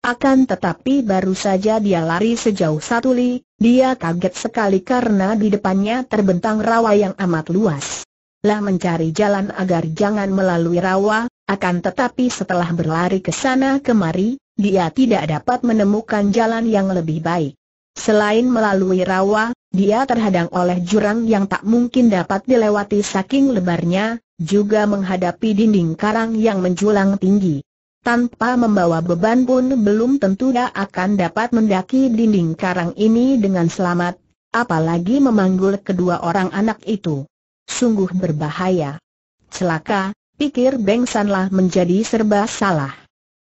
Akan tetapi baru saja dia lari sejauh satu li, dia kaget sekali karena di depannya terbentang rawa yang amat luas. Lah mencari jalan agar jangan melalui rawa, akan tetapi setelah berlari ke sana kemari, dia tidak dapat menemukan jalan yang lebih baik. Selain melalui rawa, dia terhadang oleh jurang yang tak mungkin dapat dilewati saking lebarnya, juga menghadapi dinding karang yang menjulang tinggi tanpa membawa beban pun belum tentu dia akan dapat mendaki dinding karang ini dengan selamat, apalagi memanggul kedua orang anak itu. Sungguh berbahaya. Celaka, pikir Beng Sanlah menjadi serba salah.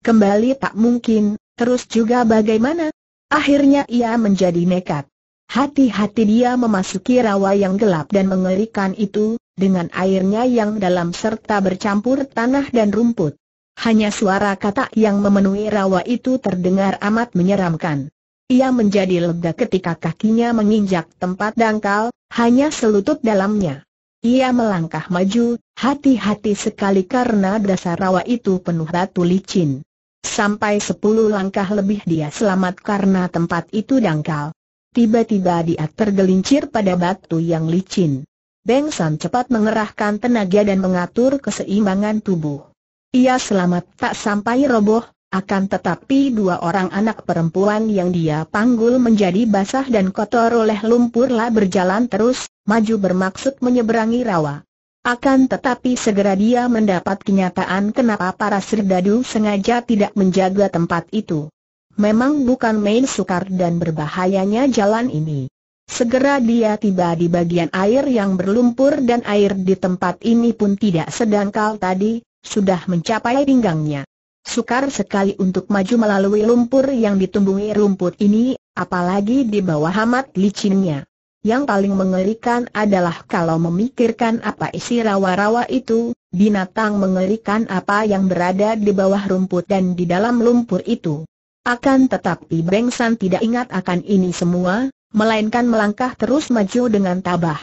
Kembali tak mungkin, terus juga bagaimana? Akhirnya ia menjadi nekat. Hati-hati dia memasuki rawa yang gelap dan mengerikan itu, dengan airnya yang dalam serta bercampur tanah dan rumput hanya suara kata yang memenuhi rawa itu terdengar amat menyeramkan. Ia menjadi lega ketika kakinya menginjak tempat dangkal, hanya selutut dalamnya. Ia melangkah maju, hati-hati sekali karena dasar rawa itu penuh batu licin. Sampai sepuluh langkah lebih dia selamat karena tempat itu dangkal. Tiba-tiba dia tergelincir pada batu yang licin. Beng San cepat mengerahkan tenaga dan mengatur keseimbangan tubuh. Ia selamat tak sampai roboh, akan tetapi dua orang anak perempuan yang dia panggul menjadi basah dan kotor oleh lumpurlah berjalan terus, maju bermaksud menyeberangi rawa. Akan tetapi segera dia mendapat kenyataan kenapa para serdadu sengaja tidak menjaga tempat itu. Memang bukan main sukar dan berbahayanya jalan ini. Segera dia tiba di bagian air yang berlumpur dan air di tempat ini pun tidak sedangkal tadi, sudah mencapai pinggangnya. Sukar sekali untuk maju melalui lumpur yang ditumbuhi rumput ini, apalagi di bawah hamat licinnya. Yang paling mengerikan adalah kalau memikirkan apa isi rawa-rawa itu, binatang mengerikan apa yang berada di bawah rumput dan di dalam lumpur itu. Akan tetapi Beng tidak ingat akan ini semua, melainkan melangkah terus maju dengan tabah.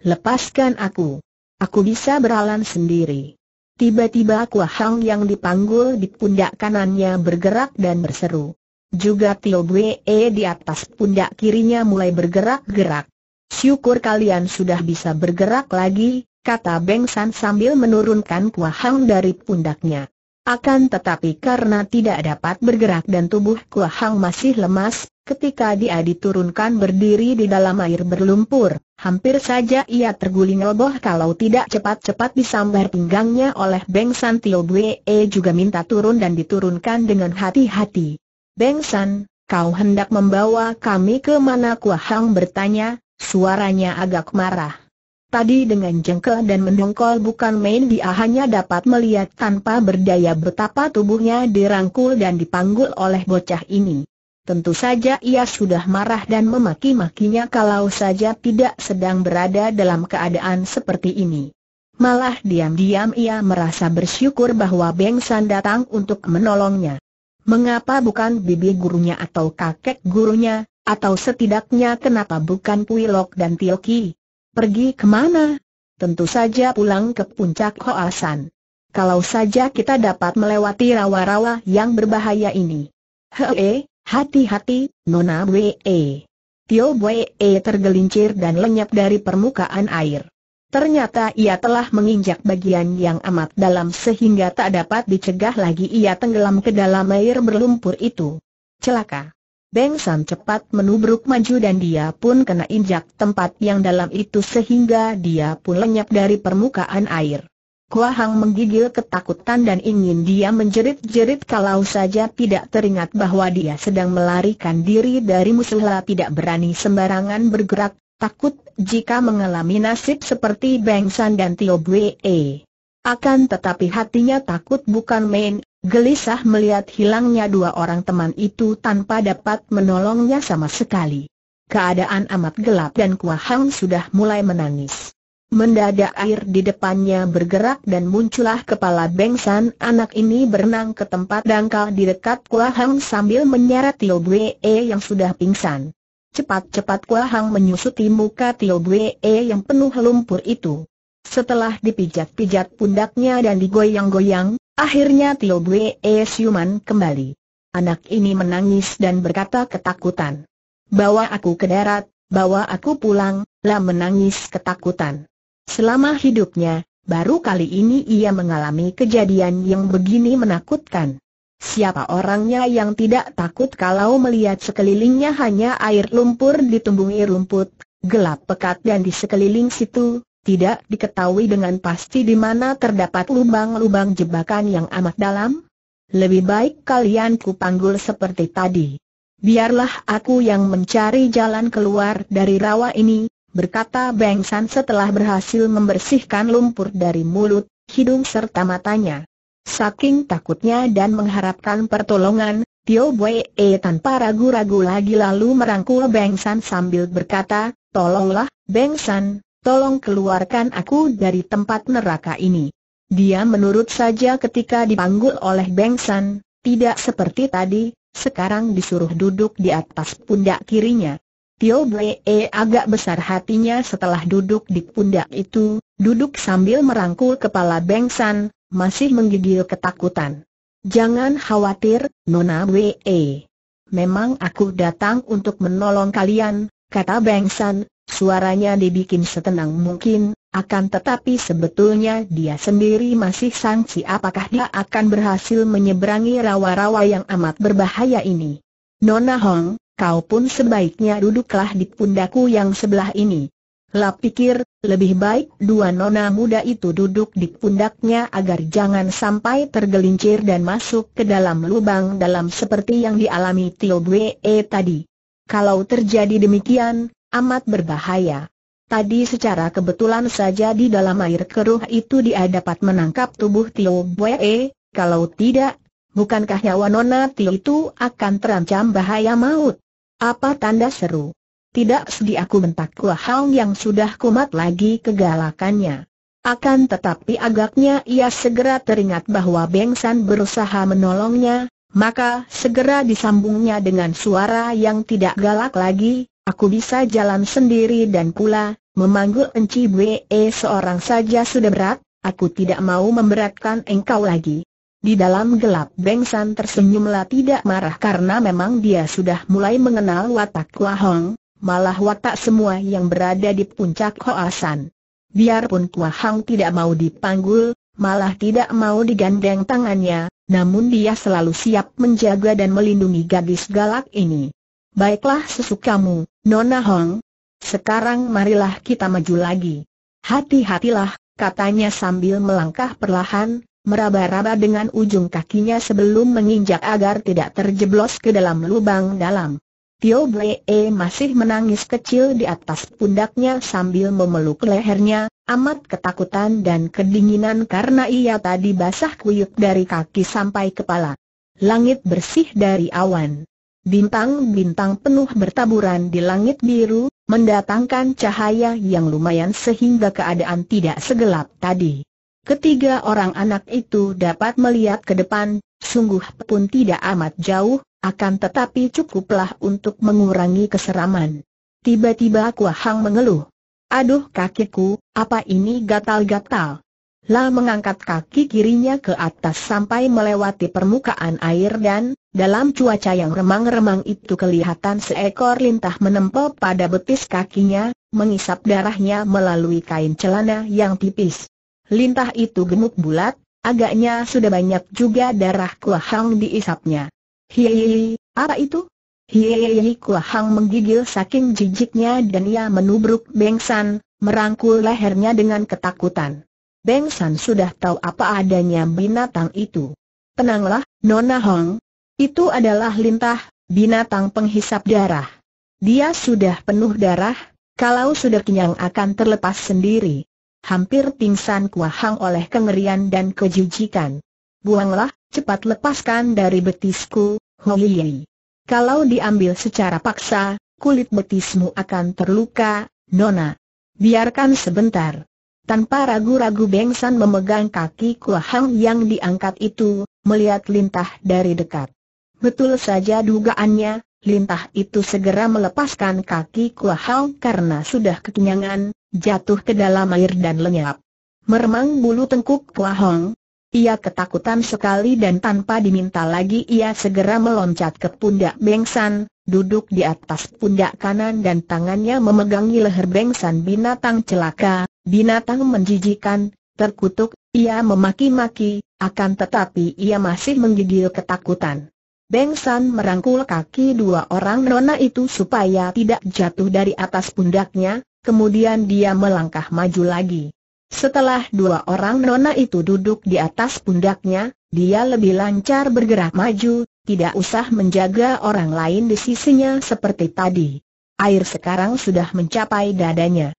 Lepaskan aku. Aku bisa berjalan sendiri. Tiba-tiba Hang yang dipanggul di pundak kanannya bergerak dan berseru. Juga Tio Bue e di atas pundak kirinya mulai bergerak-gerak. Syukur kalian sudah bisa bergerak lagi, kata Beng San sambil menurunkan Hang dari pundaknya. Akan tetapi karena tidak dapat bergerak dan tubuh Hang masih lemas, ketika dia diturunkan berdiri di dalam air berlumpur, Hampir saja ia terguling leboh kalau tidak cepat-cepat disambar pinggangnya oleh Beng San Tio Bue e juga minta turun dan diturunkan dengan hati-hati. Beng San, kau hendak membawa kami ke mana Kua Hang bertanya, suaranya agak marah. Tadi dengan jengkel dan mendongkol bukan main dia hanya dapat melihat tanpa berdaya betapa tubuhnya dirangkul dan dipanggul oleh bocah ini. Tentu saja ia sudah marah dan memaki-makinya kalau saja tidak sedang berada dalam keadaan seperti ini. Malah diam-diam ia merasa bersyukur bahwa Beng San datang untuk menolongnya. Mengapa bukan bibi gurunya atau kakek gurunya, atau setidaknya kenapa bukan Pui Lok dan Tilki? Pergi kemana? Tentu saja pulang ke puncak Hoasan. Kalau saja kita dapat melewati rawa-rawa yang berbahaya ini. Hei, Hati-hati, Nona Wee. Tio Wee tergelincir dan lenyap dari permukaan air. Ternyata ia telah menginjak bagian yang amat dalam sehingga tak dapat dicegah lagi ia tenggelam ke dalam air berlumpur itu. Celaka. Beng San cepat menubruk maju dan dia pun kena injak tempat yang dalam itu sehingga dia pun lenyap dari permukaan air. Kuahang menggigil ketakutan dan ingin dia menjerit-jerit kalau saja tidak teringat bahwa dia sedang melarikan diri dari lah tidak berani sembarangan bergerak, takut jika mengalami nasib seperti Beng San dan Tio Bwe. Akan tetapi hatinya takut bukan main, gelisah melihat hilangnya dua orang teman itu tanpa dapat menolongnya sama sekali. Keadaan amat gelap dan Hang sudah mulai menangis. Mendadak air di depannya bergerak dan muncullah kepala bengsan anak ini berenang ke tempat dangkal di dekat Kuahang sambil menyeret Tio Bue yang sudah pingsan. Cepat-cepat Kuahang menyusuti muka Tio Bue yang penuh lumpur itu. Setelah dipijat-pijat pundaknya dan digoyang-goyang, akhirnya Tio Bue siuman kembali. Anak ini menangis dan berkata ketakutan. Bawa aku ke darat, bawa aku pulang, lah menangis ketakutan. Selama hidupnya, baru kali ini ia mengalami kejadian yang begini menakutkan. Siapa orangnya yang tidak takut kalau melihat sekelilingnya hanya air lumpur ditumbuhi rumput, gelap pekat dan di sekeliling situ, tidak diketahui dengan pasti di mana terdapat lubang-lubang jebakan yang amat dalam? Lebih baik kalian kupanggul seperti tadi. Biarlah aku yang mencari jalan keluar dari rawa ini, berkata Beng San setelah berhasil membersihkan lumpur dari mulut, hidung serta matanya. Saking takutnya dan mengharapkan pertolongan, Tio E tanpa ragu-ragu lagi lalu merangkul Beng San sambil berkata, Tolonglah, Beng San, tolong keluarkan aku dari tempat neraka ini. Dia menurut saja ketika dipanggul oleh Beng San, tidak seperti tadi, sekarang disuruh duduk di atas pundak kirinya. Tio Blee eh, agak besar hatinya setelah duduk di pundak itu, duduk sambil merangkul kepala Beng San, masih menggigil ketakutan. Jangan khawatir, Nona Wee. Memang aku datang untuk menolong kalian, kata Beng San, suaranya dibikin setenang mungkin, akan tetapi sebetulnya dia sendiri masih sangsi apakah dia akan berhasil menyeberangi rawa-rawa yang amat berbahaya ini. Nona Hong, kau pun sebaiknya duduklah di pundaku yang sebelah ini. Lap pikir, lebih baik dua nona muda itu duduk di pundaknya agar jangan sampai tergelincir dan masuk ke dalam lubang dalam seperti yang dialami Tio Bwe tadi. Kalau terjadi demikian, amat berbahaya. Tadi secara kebetulan saja di dalam air keruh itu dia dapat menangkap tubuh Tio Bwe, kalau tidak, bukankah nyawa nona Tio itu akan terancam bahaya maut? Apa tanda seru? Tidak sedih aku bentak Kua yang sudah kumat lagi kegalakannya. Akan tetapi agaknya ia segera teringat bahwa Beng San berusaha menolongnya, maka segera disambungnya dengan suara yang tidak galak lagi, aku bisa jalan sendiri dan pula, memanggil Enci Bwe seorang saja sudah berat, aku tidak mau memberatkan engkau lagi. Di dalam gelap Beng San tersenyumlah tidak marah karena memang dia sudah mulai mengenal watak Kua Hong, malah watak semua yang berada di puncak San. Biarpun Kua Hong tidak mau dipanggul, malah tidak mau digandeng tangannya, namun dia selalu siap menjaga dan melindungi gadis galak ini. Baiklah sesukamu, Nona Hong. Sekarang marilah kita maju lagi. Hati-hatilah, katanya sambil melangkah perlahan, meraba-raba dengan ujung kakinya sebelum menginjak agar tidak terjeblos ke dalam lubang dalam. Tio Blee e masih menangis kecil di atas pundaknya sambil memeluk lehernya, amat ketakutan dan kedinginan karena ia tadi basah kuyuk dari kaki sampai kepala. Langit bersih dari awan. Bintang-bintang penuh bertaburan di langit biru, mendatangkan cahaya yang lumayan sehingga keadaan tidak segelap tadi. Ketiga orang anak itu dapat melihat ke depan, sungguh pun tidak amat jauh, akan tetapi cukuplah untuk mengurangi keseraman. Tiba-tiba hang mengeluh. Aduh kakiku, apa ini gatal-gatal? La mengangkat kaki kirinya ke atas sampai melewati permukaan air dan, dalam cuaca yang remang-remang itu kelihatan seekor lintah menempel pada betis kakinya, mengisap darahnya melalui kain celana yang tipis. Lintah itu gemuk bulat, agaknya sudah banyak juga darah kuahang diisapnya. Hihihi, apa itu? Hihihi kuahang menggigil saking jijiknya dan ia menubruk bengsan, merangkul lehernya dengan ketakutan. Bengsan sudah tahu apa adanya binatang itu. Tenanglah, Nona Hong. Itu adalah lintah, binatang penghisap darah. Dia sudah penuh darah, kalau sudah kenyang akan terlepas sendiri hampir pingsan kuahang oleh kengerian dan kejujikan. Buanglah, cepat lepaskan dari betisku, hoiyei. Kalau diambil secara paksa, kulit betismu akan terluka, Nona. Biarkan sebentar. Tanpa ragu-ragu Bengsan memegang kaki kuahang yang diangkat itu, melihat lintah dari dekat. Betul saja dugaannya, lintah itu segera melepaskan kaki kuahang karena sudah kekenyangan, jatuh ke dalam air dan lenyap. Meremang bulu tengkuk Kua Ia ketakutan sekali dan tanpa diminta lagi ia segera meloncat ke pundak Bengsan, duduk di atas pundak kanan dan tangannya memegangi leher Bengsan binatang celaka, binatang menjijikan, terkutuk, ia memaki-maki, akan tetapi ia masih menggigil ketakutan. Bengsan merangkul kaki dua orang nona itu supaya tidak jatuh dari atas pundaknya, kemudian dia melangkah maju lagi. Setelah dua orang nona itu duduk di atas pundaknya, dia lebih lancar bergerak maju, tidak usah menjaga orang lain di sisinya seperti tadi. Air sekarang sudah mencapai dadanya.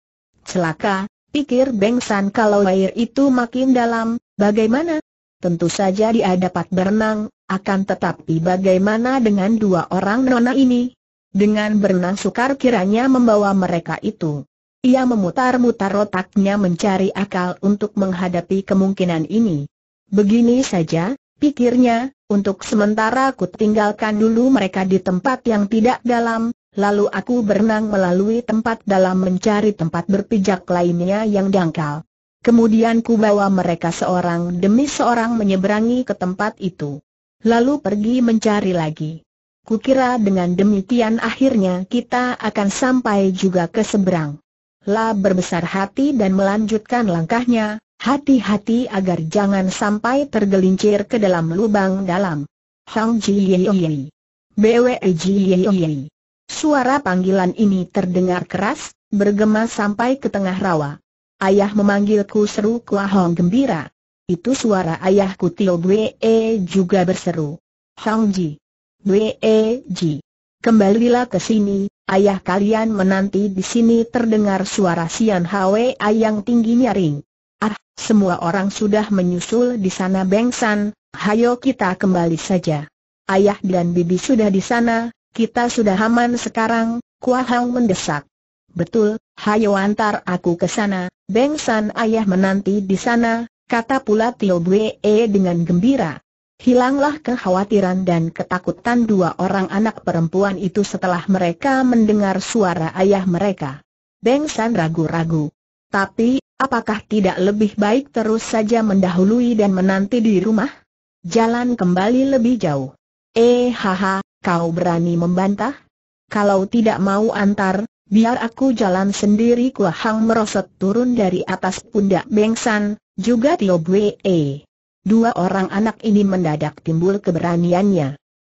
Celaka, pikir Beng kalau air itu makin dalam, bagaimana? Tentu saja dia dapat berenang, akan tetapi bagaimana dengan dua orang nona ini? Dengan berenang sukar kiranya membawa mereka itu. Ia memutar-mutar otaknya mencari akal untuk menghadapi kemungkinan ini. Begini saja, pikirnya, untuk sementara aku tinggalkan dulu mereka di tempat yang tidak dalam, lalu aku berenang melalui tempat dalam mencari tempat berpijak lainnya yang dangkal. Kemudian ku bawa mereka seorang demi seorang menyeberangi ke tempat itu. Lalu pergi mencari lagi. Kukira dengan demikian akhirnya kita akan sampai juga ke seberang. La berbesar hati dan melanjutkan langkahnya, hati-hati agar jangan sampai tergelincir ke dalam lubang dalam. Hang Ji Yei. Bwe Ji Yei. Suara panggilan ini terdengar keras, bergema sampai ke tengah rawa. Ayah memanggilku seru Hong gembira. Itu suara ayahku Tio Bwe e juga berseru. Hang Ji. Bwe e Ji. Kembalilah ke sini, Ayah kalian menanti di sini terdengar suara Sian Hwa yang tinggi nyaring. Ah, semua orang sudah menyusul di sana Bengsan, hayo kita kembali saja. Ayah dan bibi sudah di sana, kita sudah aman sekarang, Kuahang mendesak. Betul, hayo antar aku ke sana, Bengsan ayah menanti di sana, kata pula Tio Bwe dengan gembira. Hilanglah kekhawatiran dan ketakutan dua orang anak perempuan itu setelah mereka mendengar suara ayah mereka. Beng San ragu-ragu. Tapi, apakah tidak lebih baik terus saja mendahului dan menanti di rumah? Jalan kembali lebih jauh. Eh haha, kau berani membantah? Kalau tidak mau antar, biar aku jalan sendiri Kuahang merosot turun dari atas pundak Beng San, juga Tio Bwe. Dua orang anak ini mendadak timbul keberaniannya.